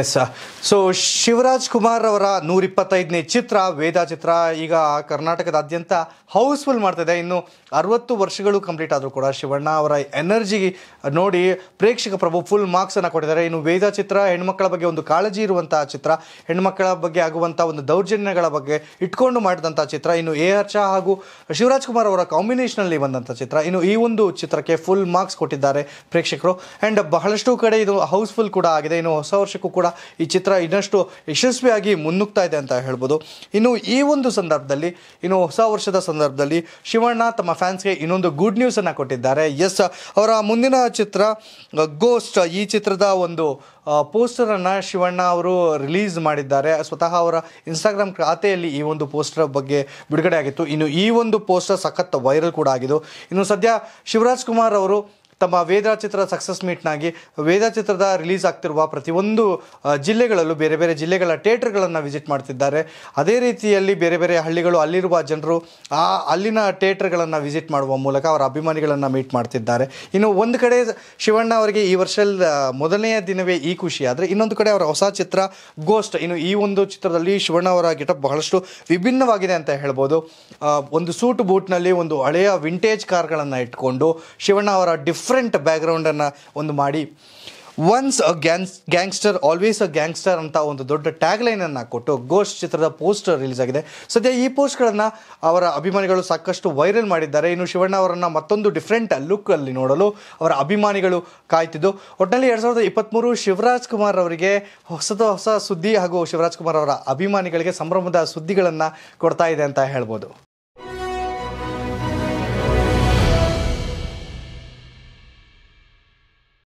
S so Shivraj Kumar ಅವರ ಇಪ್ಪತ್ತೈದನೇ ಚಿತ್ರ ವೇದ ಚಿತ್ರ ಈಗ ಕರ್ನಾಟಕದಾದ್ಯಂತ ಹೌಸ್ಫುಲ್ ಮಾಡ್ತಿದೆ ಇನ್ನು ಅರವತ್ತು ವರ್ಷಗಳು ಕಂಪ್ಲೀಟ್ ಆದರೂ ಕೂಡ ಶಿವಣ್ಣ ಅವರ ಎನರ್ಜಿ ನೋಡಿ ಪ್ರೇಕ್ಷಕ ಪ್ರಭು ಫುಲ್ ಮಾರ್ಕ್ಸ್ ಅನ್ನು ಕೊಟ್ಟಿದ್ದಾರೆ ಇನ್ನು ವೇದ ಚಿತ್ರ ಹೆಣ್ಮಕ್ಕಳ ಬಗ್ಗೆ ಒಂದು ಕಾಳಜಿ ಇರುವಂತಹ ಚಿತ್ರ ಹೆಣ್ಮಕ್ಕಳ ಬಗ್ಗೆ ಆಗುವಂತಹ ಒಂದು ದೌರ್ಜನ್ಯಗಳ ಬಗ್ಗೆ ಇಟ್ಕೊಂಡು ಮಾಡಿದಂತಹ ಚಿತ್ರ ಇನ್ನು ಎ ಆರ್ ಚಾ ಹಾಗೂ ಶಿವರಾಜ್ ಕುಮಾರ್ ಅವರ ಕಾಂಬಿನೇಷನಲ್ಲಿ ಬಂದಂಥ ಚಿತ್ರ ಇನ್ನು ಈ ಒಂದು ಚಿತ್ರಕ್ಕೆ ಫುಲ್ ಮಾರ್ಕ್ಸ್ ಕೊಟ್ಟಿದ್ದಾರೆ ಪ್ರೇಕ್ಷಕರು ಅಂಡ್ ಬಹಳಷ್ಟು ಕಡೆ ಇದು ಹೌಸ್ಫುಲ್ ಕೂಡ ಆಗಿದೆ ಇನ್ನು ಹೊಸ ವರ್ಷ ಕೂಡ ಈ ಚಿತ್ರ ಇನ್ನಷ್ಟು ಯಶಸ್ವಿಯಾಗಿ ಮುನ್ನುಗ್ತಾ ಇದೆ ಅಂತ ಹೇಳ್ಬೋದು ಇನ್ನು ಈ ಒಂದು ಸಂದರ್ಭದಲ್ಲಿ ಇನ್ನು ಹೊಸ ವರ್ಷದ ಸಂದರ್ಭದಲ್ಲಿ ಶಿವಣ್ಣ ತಮ್ಮ ಫ್ಯಾನ್ಸ್ಗೆ ಇನ್ನೊಂದು ಗುಡ್ ನ್ಯೂಸನ್ನು ಕೊಟ್ಟಿದ್ದಾರೆ ಎಸ್ ಅವರ ಮುಂದಿನ ಚಿತ್ರ ಗೋಸ್ಟ್ uh, ಈ ಚಿತ್ರದ ಒಂದು ಪೋಸ್ಟರನ್ನು uh, ಶಿವಣ್ಣ ಅವರು ರಿಲೀಸ್ ಮಾಡಿದ್ದಾರೆ ಸ್ವತಃ ಅವರ ಇನ್ಸ್ಟಾಗ್ರಾಮ್ ಖಾತೆಯಲ್ಲಿ ಈ ಒಂದು ಪೋಸ್ಟರ್ ಬಗ್ಗೆ ಬಿಡುಗಡೆ ಆಗಿತ್ತು ಇನ್ನು ಈ ಒಂದು ಪೋಸ್ಟರ್ ಸಖತ್ ವೈರಲ್ ಕೂಡ ಆಗಿದ್ದು ಇನ್ನು ಸದ್ಯ ಶಿವರಾಜ್ ಕುಮಾರ್ ಅವರು ತಮ್ಮ ವೇದ ಚಿತ್ರ ಸಕ್ಸಸ್ ಮೀಟ್ನಾಗಿ ವೇದ ಚಿತ್ರದ ರಿಲೀಸ್ ಆಗ್ತಿರುವ ಪ್ರತಿಯೊಂದು ಜಿಲ್ಲೆಗಳಲ್ಲೂ ಬೇರೆ ಬೇರೆ ಜಿಲ್ಲೆಗಳ ಥೇಟ್ರ್ಗಳನ್ನು ವಿಸಿಟ್ ಮಾಡ್ತಿದ್ದಾರೆ ಅದೇ ರೀತಿಯಲ್ಲಿ ಬೇರೆ ಬೇರೆ ಹಳ್ಳಿಗಳು ಅಲ್ಲಿರುವ ಜನರು ಆ ಅಲ್ಲಿನ ಥಿಯೇಟ್ರ್ಗಳನ್ನು ವಿಸಿಟ್ ಮಾಡುವ ಮೂಲಕ ಅವರ ಅಭಿಮಾನಿಗಳನ್ನು ಮೀಟ್ ಮಾಡ್ತಿದ್ದಾರೆ ಇನ್ನು ಒಂದು ಕಡೆ ಶಿವಣ್ಣ ಅವರಿಗೆ ಈ ವರ್ಷದ ಮೊದಲನೆಯ ದಿನವೇ ಈ ಖುಷಿ ಆದರೆ ಇನ್ನೊಂದು ಕಡೆ ಅವರ ಹೊಸ ಚಿತ್ರ ಗೋಸ್ಟ್ ಇನ್ನು ಈ ಒಂದು ಚಿತ್ರದಲ್ಲಿ ಶಿವಣ್ಣ ಅವರ ಗೆಟಪ್ ಬಹಳಷ್ಟು ವಿಭಿನ್ನವಾಗಿದೆ ಅಂತ ಹೇಳ್ಬೋದು ಒಂದು ಸೂಟ್ ಬೂಟ್ನಲ್ಲಿ ಒಂದು ಹಳೆಯ ವಿಂಟೇಜ್ ಕಾರ್ಗಳನ್ನು ಇಟ್ಕೊಂಡು ಶಿವಣ್ಣ ಅವರ ಡಿಫ್ ಡಿಫ್ರೆಂಟ್ ಬ್ಯಾಕ್ಗ್ರೌಂಡನ್ನು ಒಂದು ಮಾಡಿ once a gangs gangster always a gangster ಅಂತ ಒಂದು ದೊಡ್ಡ ಟ್ಯಾಗ್ಲೈನನ್ನು ಕೊಟ್ಟು ಗೋಸ್ಟ್ ಚಿತ್ರದ ಪೋಸ್ಟರ್ ರಿಲೀಸ್ ಆಗಿದೆ ಸದ್ಯ ಈ ಪೋಸ್ಟ್ಗಳನ್ನು ಅವರ ಅಭಿಮಾನಿಗಳು ಸಾಕಷ್ಟು ವೈರಲ್ ಮಾಡಿದ್ದಾರೆ ಇನ್ನು ಶಿವಣ್ಣ ಅವರನ್ನು ಮತ್ತೊಂದು ಡಿಫ್ರೆಂಟ್ ಲುಕ್ಕಲ್ಲಿ ನೋಡಲು ಅವರ ಅಭಿಮಾನಿಗಳು ಕಾಯ್ತಿದ್ದು ಒಟ್ಟಿನಲ್ಲಿ ಎರಡು ಸಾವಿರದ ಇಪ್ಪತ್ತ್ಮೂರು ಶಿವರಾಜ್ ಕುಮಾರ್ ಅವರಿಗೆ ಹೊಸದ ಹೊಸ ಸುದ್ದಿ ಹಾಗೂ ಶಿವರಾಜ್ ಕುಮಾರ್ ಅವರ ಅಭಿಮಾನಿಗಳಿಗೆ ಸಂಭ್ರಮದ ಸುದ್ದಿಗಳನ್ನು ಕೊಡ್ತಾ ಇದೆ ಅಂತ ಹೇಳ್ಬೋದು